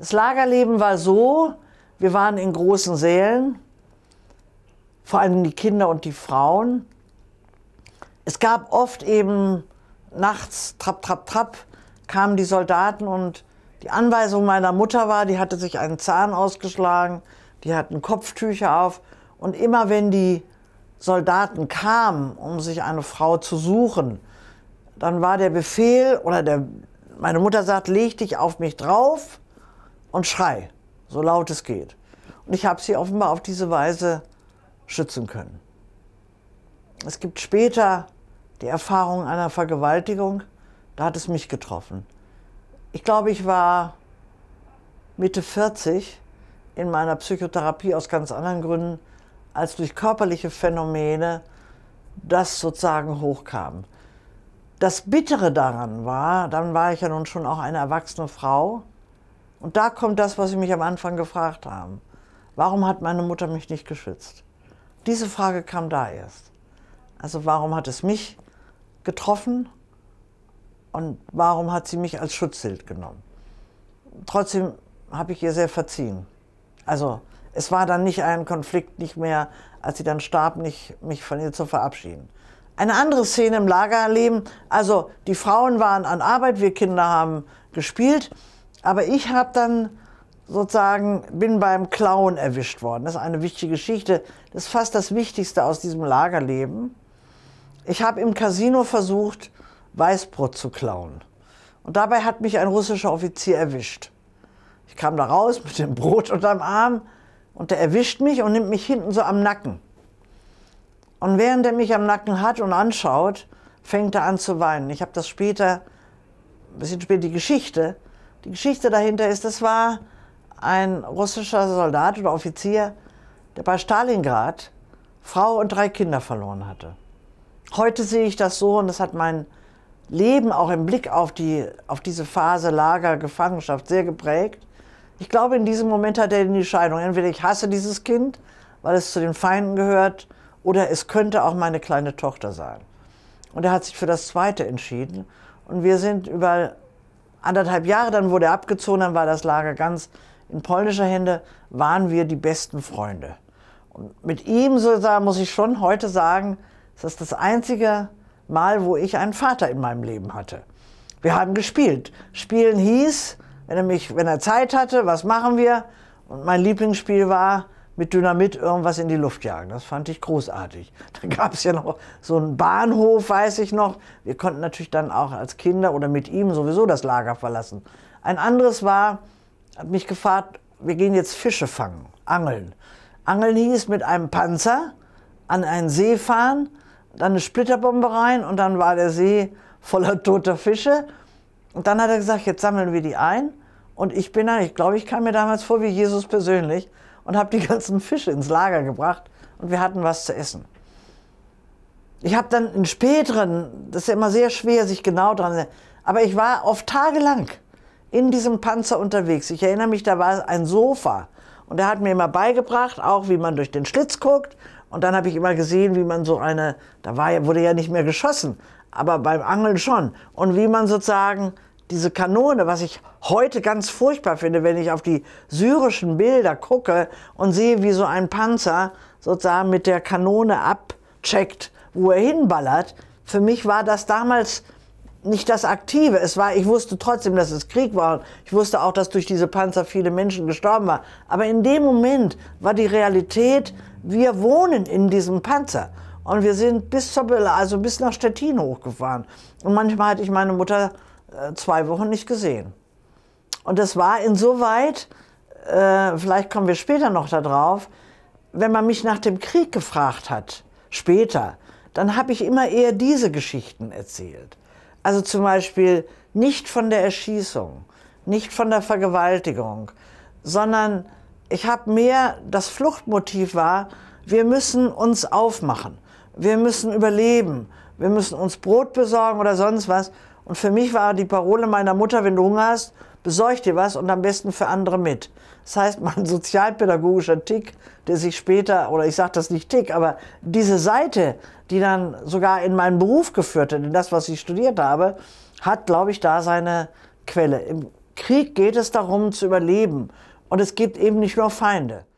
Das Lagerleben war so, wir waren in großen Sälen, vor allem die Kinder und die Frauen. Es gab oft eben nachts, trapp, trapp, trapp, kamen die Soldaten und die Anweisung meiner Mutter war, die hatte sich einen Zahn ausgeschlagen, die hatten Kopftücher auf und immer wenn die Soldaten kamen, um sich eine Frau zu suchen, dann war der Befehl oder der, meine Mutter sagt, leg dich auf mich drauf und schrei, so laut es geht. Und ich habe sie offenbar auf diese Weise schützen können. Es gibt später die Erfahrung einer Vergewaltigung, da hat es mich getroffen. Ich glaube, ich war Mitte 40 in meiner Psychotherapie aus ganz anderen Gründen, als durch körperliche Phänomene das sozusagen hochkam. Das Bittere daran war, dann war ich ja nun schon auch eine erwachsene Frau, und da kommt das, was Sie mich am Anfang gefragt haben. Warum hat meine Mutter mich nicht geschützt? Diese Frage kam da erst. Also warum hat es mich getroffen und warum hat sie mich als Schutzschild genommen? Trotzdem habe ich ihr sehr verziehen. Also es war dann nicht ein Konflikt, nicht mehr, als sie dann starb, nicht, mich von ihr zu verabschieden. Eine andere Szene im Lagerleben, also die Frauen waren an Arbeit, wir Kinder haben gespielt. Aber ich habe dann sozusagen, bin beim Klauen erwischt worden. Das ist eine wichtige Geschichte. Das ist fast das Wichtigste aus diesem Lagerleben. Ich habe im Casino versucht, Weißbrot zu klauen. Und dabei hat mich ein russischer Offizier erwischt. Ich kam da raus mit dem Brot unterm Arm und der erwischt mich und nimmt mich hinten so am Nacken. Und während er mich am Nacken hat und anschaut, fängt er an zu weinen. Ich habe das später, ein bisschen später die Geschichte, die Geschichte dahinter ist, es war ein russischer Soldat oder Offizier, der bei Stalingrad Frau und drei Kinder verloren hatte. Heute sehe ich das so und das hat mein Leben auch im Blick auf, die, auf diese Phase Lager, Gefangenschaft sehr geprägt. Ich glaube, in diesem Moment hat er die Scheidung. Entweder ich hasse dieses Kind, weil es zu den Feinden gehört, oder es könnte auch meine kleine Tochter sein. Und er hat sich für das Zweite entschieden. Und wir sind über anderthalb Jahre, dann wurde er abgezogen, dann war das Lager ganz in polnischer Hände, waren wir die besten Freunde. Und mit ihm, so muss ich schon heute sagen, ist das das einzige Mal, wo ich einen Vater in meinem Leben hatte. Wir haben gespielt. Spielen hieß, wenn er, mich, wenn er Zeit hatte, was machen wir? Und mein Lieblingsspiel war, mit Dynamit irgendwas in die Luft jagen. Das fand ich großartig. Da gab es ja noch so einen Bahnhof, weiß ich noch. Wir konnten natürlich dann auch als Kinder oder mit ihm sowieso das Lager verlassen. Ein anderes war, hat mich gefragt, wir gehen jetzt Fische fangen, angeln. Angeln hieß mit einem Panzer an einen See fahren, dann eine Splitterbombe rein und dann war der See voller toter Fische. Und dann hat er gesagt, jetzt sammeln wir die ein. Und ich bin da, ich glaube, ich kam mir damals vor wie Jesus persönlich und habe die ganzen Fische ins Lager gebracht und wir hatten was zu essen. Ich habe dann in späteren, das ist ja immer sehr schwer, sich genau dran, aber ich war oft tagelang in diesem Panzer unterwegs. Ich erinnere mich, da war ein Sofa und er hat mir immer beigebracht, auch wie man durch den Schlitz guckt. Und dann habe ich immer gesehen, wie man so eine, da war, wurde ja nicht mehr geschossen, aber beim Angeln schon. Und wie man sozusagen diese Kanone, was ich heute ganz furchtbar finde, wenn ich auf die syrischen Bilder gucke und sehe, wie so ein Panzer sozusagen mit der Kanone abcheckt, wo er hinballert. Für mich war das damals nicht das Aktive. Es war, ich wusste trotzdem, dass es Krieg war. Ich wusste auch, dass durch diese Panzer viele Menschen gestorben waren. Aber in dem Moment war die Realität, wir wohnen in diesem Panzer. Und wir sind bis zur, also bis nach Stettin hochgefahren. Und manchmal hatte ich meine Mutter äh, zwei Wochen nicht gesehen. Und das war insoweit, äh, vielleicht kommen wir später noch darauf, wenn man mich nach dem Krieg gefragt hat, später, dann habe ich immer eher diese Geschichten erzählt. Also zum Beispiel nicht von der Erschießung, nicht von der Vergewaltigung, sondern ich habe mehr, das Fluchtmotiv war, wir müssen uns aufmachen, wir müssen überleben, wir müssen uns Brot besorgen oder sonst was. Und für mich war die Parole meiner Mutter, wenn du Hunger hast, besorg dir was und am besten für andere mit. Das heißt, mein sozialpädagogischer Tick, der sich später, oder ich sage das nicht Tick, aber diese Seite, die dann sogar in meinen Beruf geführt hat, in das, was ich studiert habe, hat, glaube ich, da seine Quelle. Im Krieg geht es darum zu überleben. Und es gibt eben nicht nur Feinde.